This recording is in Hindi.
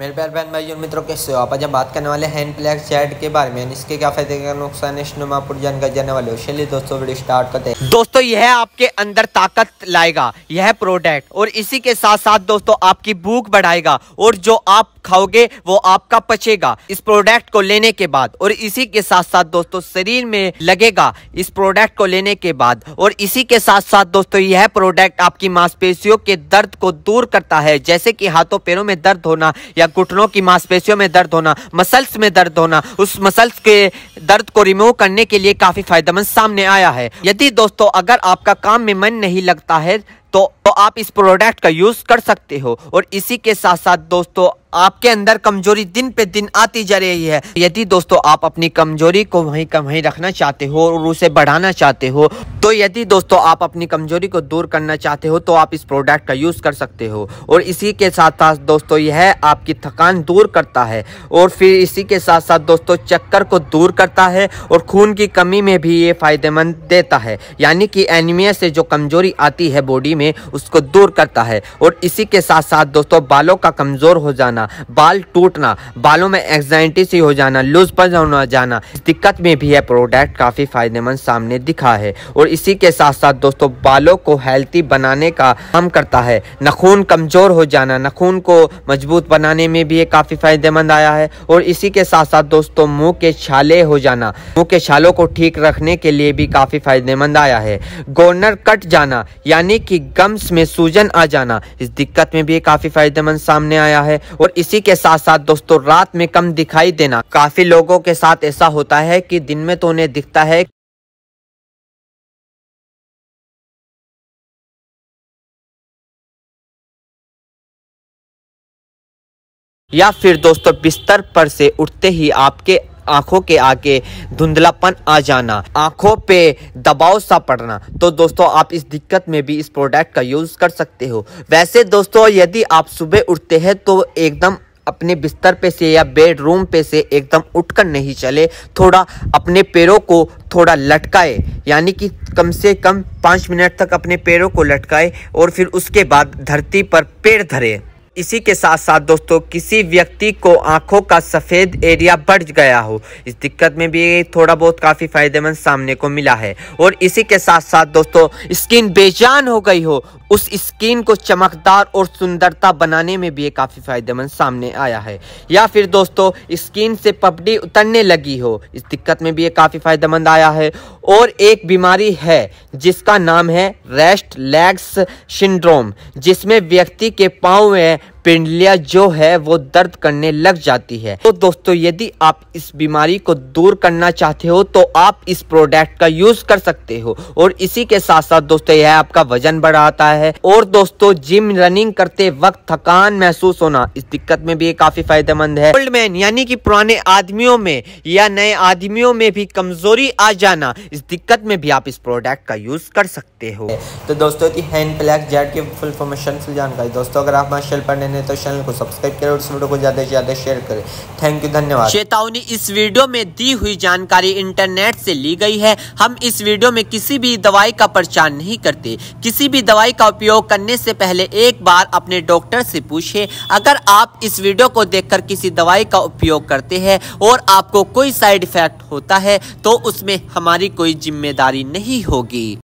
मेरे प्यार बहन भाई और मित्रों कैसे हो आप आज हम बात करने वाले हैं प्लेक्स चैट के बारे में इसके क्या फायदे क्या नुकसान इसनुमा पूरी जानकारी जाने वाले हो चलिए दोस्तों वीडियो स्टार्ट करते हैं दोस्तों यह आपके अंदर ताकत लाएगा यह प्रोडक्ट और इसी के साथ साथ दोस्तों आपकी भूख बढ़ाएगा और जो आप खाओगे वो आपका पचेगा इस प्रोडक्ट को लेने के बाद और इसी के साथ साथ दोस्तों शरीर में लगेगा इस प्रोडक्ट को लेने के बाद और इसी के साथ साथ दोस्तों यह प्रोडक्ट आपकी मांसपेशियों के दर्द को दूर करता है जैसे कि हाथों पैरों में दर्द होना या घुटनों की मांसपेशियों में दर्द होना मसल्स में दर्द होना उस मसल्स के दर्द को रिमूव करने के लिए काफी फायदेमंद सामने आया है यदि दोस्तों अगर आपका काम में मन नहीं लगता है तो, तो आप इस प्रोडक्ट का यूज कर सकते हो और इसी के साथ साथ दोस्तों आपके अंदर कमजोरी दिन पे दिन आती जा रही है यदि दोस्तों आप अपनी कमजोरी को वहीं का वहीं रखना चाहते हो और उसे बढ़ाना चाहते हो तो यदि दोस्तों आप अपनी कमजोरी को दूर करना चाहते हो तो आप इस प्रोडक्ट का यूज़ कर सकते हो और इसी के साथ साथ दोस्तों यह आपकी थकान दूर करता है और फिर इसी के साथ साथ दोस्तों चक्कर को दूर करता है और खून की कमी में भी ये फायदेमंद देता है यानी कि एनीमिया से जो कमजोरी आती है बॉडी में उसको दूर करता है और इसी के साथ साथ दोस्तों बालों का कमज़ोर हो जाना जाना बाल टूटना बालों में एग्जाइटी सी हो जाना लूज पर जाना दिक्कत में भी यह प्रोडक्ट काफ़ी फ़ायदेमंद सामने दिखा है और इसी के साथ साथ दोस्तों बालों को हेल्थी बनाने का काम करता है नखून कमज़ोर हो जाना नखून को मजबूत बनाने में भी ये काफ़ी फ़ायदेमंद आया है और इसी के साथ साथ दोस्तों मुंह के छाले हो जाना मुंह के छालों को ठीक रखने के लिए भी काफ़ी फ़ायदेमंद आया है गोनर कट जाना यानी कि गम्स में सूजन आ जाना इस दिक्कत में भी ये काफ़ी फ़ायदेमंद सामने आया है और इसी के साथ साथ दोस्तों रात में कम दिखाई देना काफी लोगों के साथ ऐसा होता है कि दिन में तो उन्हें दिखता है या फिर दोस्तों बिस्तर पर से उठते ही आपके आंखों के आगे धुंधलापन आ जाना आंखों पे दबाव सा पड़ना तो दोस्तों आप इस दिक्कत में भी इस प्रोडक्ट का यूज़ कर सकते हो वैसे दोस्तों यदि आप सुबह उठते हैं तो एकदम अपने बिस्तर पे से या बेडरूम पे से एकदम उठकर नहीं चले थोड़ा अपने पैरों को थोड़ा लटकाए यानी कि कम से कम पाँच मिनट तक अपने पैरों को लटकाए और फिर उसके बाद धरती पर पेड़ धरे इसी के साथ साथ दोस्तों किसी व्यक्ति को आंखों का सफ़ेद एरिया बढ़ गया हो इस दिक्कत में भी थोड़ा बहुत काफ़ी फ़ायदेमंद सामने को मिला है और इसी के साथ साथ दोस्तों स्किन बेजान हो गई हो उस स्किन को चमकदार और सुंदरता बनाने में भी ये काफ़ी फ़ायदेमंद सामने आया है या फिर दोस्तों स्किन से पपड़ी उतरने लगी हो इस दिक्कत में भी ये काफ़ी फ़ायदेमंद आया है और एक बीमारी है जिसका नाम है रेस्ट लेग्स सिंड्रोम जिसमें व्यक्ति के पाँव में पिंडलियां जो है वो दर्द करने लग जाती है तो दोस्तों यदि आप इस बीमारी को दूर करना चाहते हो तो आप इस प्रोडक्ट का यूज कर सकते हो और इसी के साथ साथ दोस्तों यह आपका वजन बढ़ाता है और दोस्तों जिम रनिंग करते वक्त थकान महसूस होना इस दिक्कत में भी काफी फायदेमंद है ओल्ड मैन यानी कि पुराने आदमियों में या नए आदमियों में भी कमजोरी आ जाना इस दिक्कत में भी आप इस प्रोडक्ट का यूज कर सकते हो तो दोस्तों की हैंड प्लैक जेड की फुल फॉर्मेशन जानकारी दोस्तों अगर आप मार्शल पढ़ने नए तो चैनल को सब्सक्राइब करें और इस वीडियो को ज़्यादा से ज़्यादा शेयर करें थैंक यू धन्यवाद चेतावनी इस वीडियो में दी हुई जानकारी इंटरनेट से ली गई है हम इस वीडियो में किसी भी दवाई का प्रचार नहीं करते किसी भी दवाई का उपयोग करने से पहले एक बार अपने डॉक्टर से पूछे अगर आप इस वीडियो को देखकर किसी दवाई का उपयोग करते हैं और आपको कोई साइड इफेक्ट होता है तो उसमें हमारी कोई जिम्मेदारी नहीं होगी